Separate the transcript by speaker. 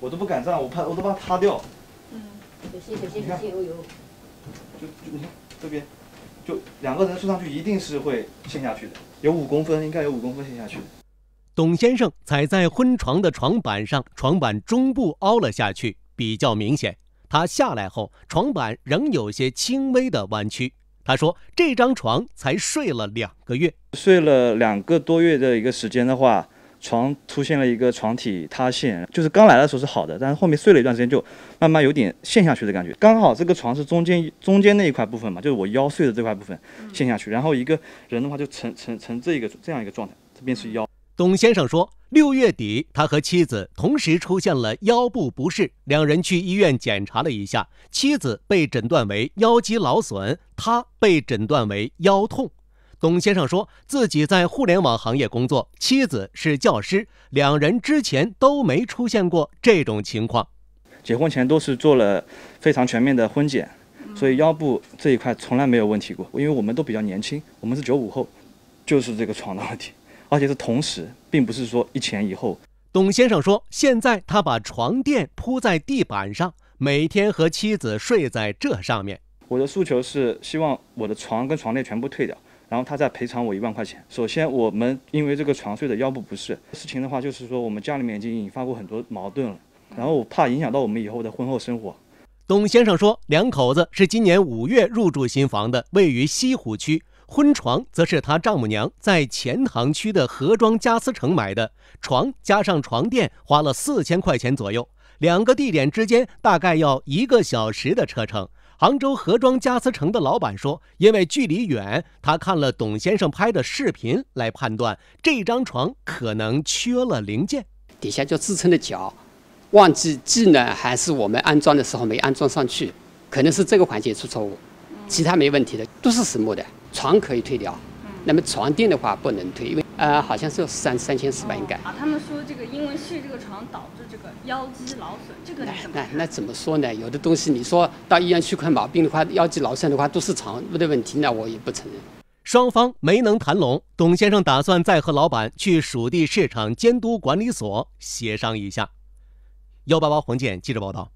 Speaker 1: 我都不敢站，我怕，我都怕塌掉。嗯，小心，小心，小心，悠呦。就就你看这边，就两个人睡上去一定是会陷下去的，有五公分，应该有五公分陷下去。
Speaker 2: 董先生踩在婚床的床板上，床板中部凹了下去，比较明显。他下来后，床板仍有些轻微的弯曲。他说，这张床才睡了两个月，睡
Speaker 1: 了两个多月的一个时间的话。床出现了一个床体塌陷，就是刚来的时候是好的，但是后面睡了一段时间就慢慢有点陷下去的感觉。刚好这个床是中间中间那一块部分嘛，就是我腰睡的这块部分陷下去，然后一个人的
Speaker 2: 话就成成成这个这样一个状态，这边是腰。董先生说，六月底他和妻子同时出现了腰部不适，两人去医院检查了一下，妻子被诊断为腰肌劳损，他被诊断为腰痛。董先生说自己在互联网行业工作，妻子是教师，两人之前都没出现过这种情况。结婚前都是做了非常全面的
Speaker 1: 婚检，所以腰部这一块从来没有问题过。因为我们都比较年轻，我们是九五后，
Speaker 2: 就是这个床的问题，而且是同时，并不是说一前一后。董先生说，现在他把床垫铺在地板上，每天和妻子睡在这上面。我的诉求是希望我的床跟床垫全部退掉。然后他再赔
Speaker 1: 偿我一万块钱。首先，我们因为这个床睡的腰部不适，事情的话就是说，我们家里面已经引发过很多矛盾了。然后我怕影响到我们以后的婚后生活。
Speaker 2: 董先生说，两口子是今年五月入住新房的，位于西湖区，婚床则是他丈母娘在钱塘区的盒装家私城买的，床加上床垫花了四千块钱左右。两个地点之间大概要一个小时的车程。杭州盒庄家私城的老板说：“因为距离远，他看了董先生
Speaker 3: 拍的视频来判断，这张床可能缺了零件，底下就支撑的脚，忘记系呢，还是我们安装的时候没安装上去？可能是这个环节出错误，其他没问题的，都是实木的，床可以退掉。那么床垫的话不能退，因为……”呃，好像是三三千四百应该。啊，他们说这个因为睡
Speaker 1: 这个床导致这个腰肌劳损，这个那那
Speaker 3: 那怎么说呢？有的东西你说到医院去看毛病的话，腰肌劳损的话都是床不的问题，那我也不承认。双方没
Speaker 2: 能谈拢，董先生打算再和老板去属地市场监督管理所协商一下。幺八八黄建记者报道。